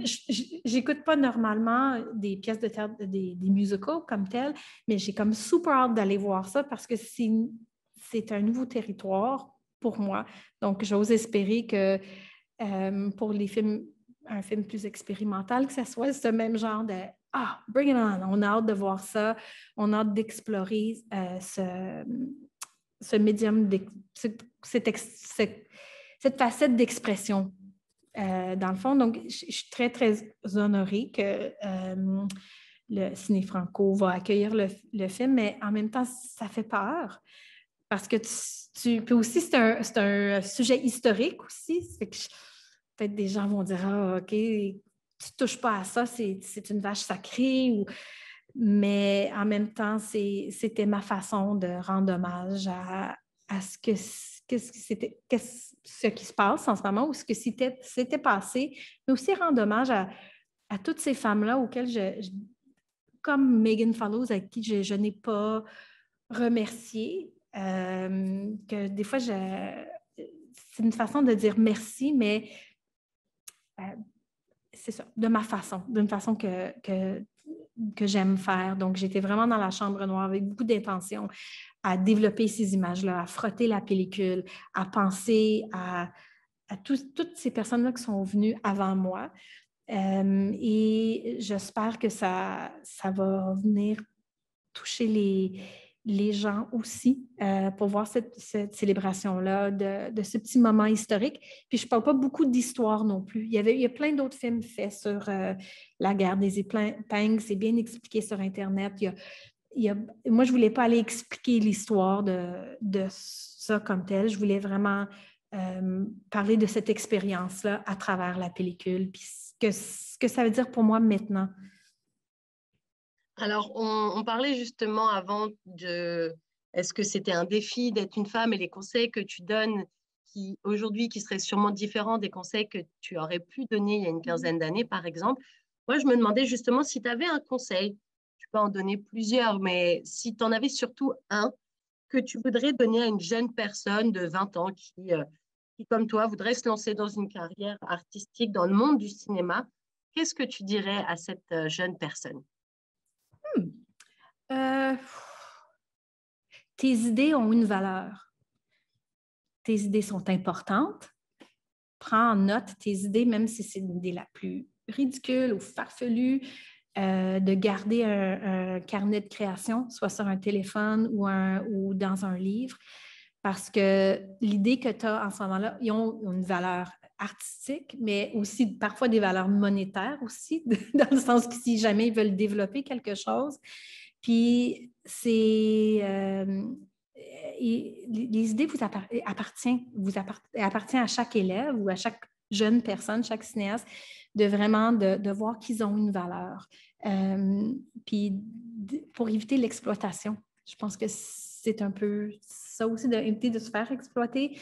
j'écoute pas normalement des pièces de théâtre, des, musicaux comme tel, mais j'ai comme super hâte d'aller voir ça parce que c'est un nouveau territoire pour moi. Donc, j'ose espérer que euh, pour les films, un film plus expérimental, que ce soit ce même genre de Ah, bring it on! On a hâte de voir ça, on a hâte d'explorer euh, ce, médium, cette, cette facette d'expression euh, dans le fond, donc, je, suis très, très honorée que euh, le Ciné Franco va accueillir le, film, mais en même temps, ça fait peur. Parce que tu, aussi, c'est un, sujet historique aussi. Peut-être des gens vont dire Ah, OK, tu ne touches pas à ça, c'est une vache sacrée. mais en même temps, c'était ma façon de rendre hommage à, à ce que qu'est-ce qui, ce qui se passe en ce moment ou ce qui s'était passé, mais aussi rendre hommage à, toutes ces femmes-là auxquelles je, comme Megan Fallows, à qui je, n'ai pas remercié, euh, que des fois, c'est une façon de dire merci, mais euh, c'est ça, de ma façon, d'une façon que que j'aime faire. Donc, j'étais vraiment dans la chambre noire avec beaucoup d'intention à développer ces images-là, à frotter la pellicule, à penser à, toutes ces personnes-là qui sont venues avant moi. Euh, et j'espère que ça va venir toucher les, les gens aussi euh, pour voir cette, célébration-là, de, ce petit moment historique. Puis je ne parle pas beaucoup d'histoire non plus. Il y, avait, a plein d'autres films faits sur euh, la guerre des épingles, c'est bien expliqué sur Internet. moi, je ne voulais pas aller expliquer l'histoire de, ça comme tel. Je voulais vraiment euh, parler de cette expérience-là à travers la pellicule, puis ce que ça veut dire pour moi maintenant alors, on, parlait justement avant de est-ce que c'était un défi d'être une femme et les conseils que tu donnes qui aujourd'hui qui seraient sûrement différents des conseils que tu aurais pu donner il y a une mhm. quinzaine d'années, par exemple. Moi, je me demandais justement si tu avais un conseil, tu peux en donner plusieurs, mais si tu en avais surtout un que tu voudrais donner à une jeune personne de 20 ans euh, qui comme toi, voudrait se lancer dans une carrière artistique dans le monde du cinéma, qu'est-ce que tu dirais à cette euh, jeune personne euh, tes idées ont une valeur. Tes idées sont importantes. Prends en note tes idées, même si c'est l'idée la plus ridicule ou farfelue, euh, de garder un, carnet de création, soit sur un téléphone ou, un, ou dans un livre, parce que l'idée que tu as en ce moment-là, ils ont une valeur artistique, mais aussi parfois des valeurs monétaires aussi, dans le sens que si jamais ils veulent développer quelque chose, puis c'est. Euh, les idées vous appartiennent, vous appartient à chaque élève ou à chaque jeune personne, chaque cinéaste, de vraiment de, voir qu'ils ont une valeur. Euh, puis pour éviter l'exploitation, je pense que c'est un peu ça aussi, d'éviter de, se faire exploiter,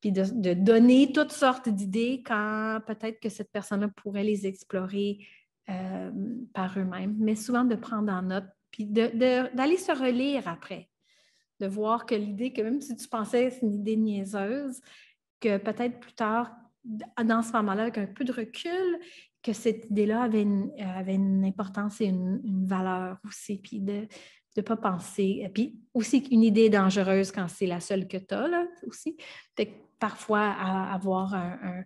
puis de, donner toutes sortes d'idées quand peut-être que cette personne-là pourrait les explorer euh, par eux-mêmes, mais souvent de prendre en note puis d'aller se relire après, de voir que l'idée que même si tu pensais c'est une idée niaiseuse, que peut-être plus tard, dans ce moment-là, avec un peu de recul, que cette idée-là avait une, importance et une, valeur aussi, puis de ne pas penser. Puis aussi, une idée dangereuse quand c'est la seule que tu as, là, aussi. parfois, avoir un,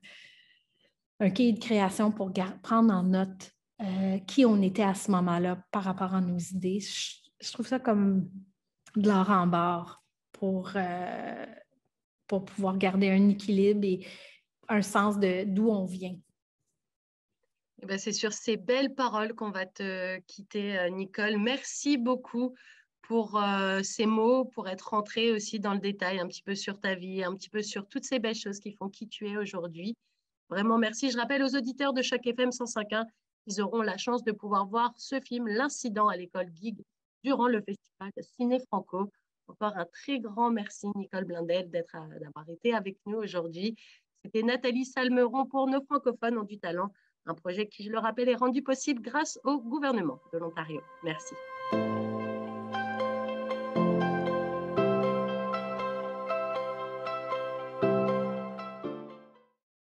un, de création pour prendre en note euh, qui on était à ce moment-là par rapport à nos idées. Je, trouve ça comme de la en bord pour, euh, pour pouvoir garder un équilibre et un sens de d'où on vient. Eh ben, c'est sur ces belles paroles qu'on va te quitter, euh, Nicole. Merci beaucoup pour ces mots, pour être rentrée aussi dans le détail un petit peu sur ta vie, un petit peu sur toutes ces belles choses qui font qui tu es aujourd'hui. Vraiment, merci. Je rappelle aux auditeurs de chaque FM 105.1 ils auront la chance de pouvoir voir ce film, L'incident à l'école Gig, durant le festival Ciné Franco. Encore un très grand merci, Nicole Blindel, d'avoir été avec nous aujourd'hui. C'était Nathalie Salmeron pour Nos francophones ont du talent, un projet qui, je le rappelle, est rendu possible grâce au gouvernement de l'Ontario. Merci.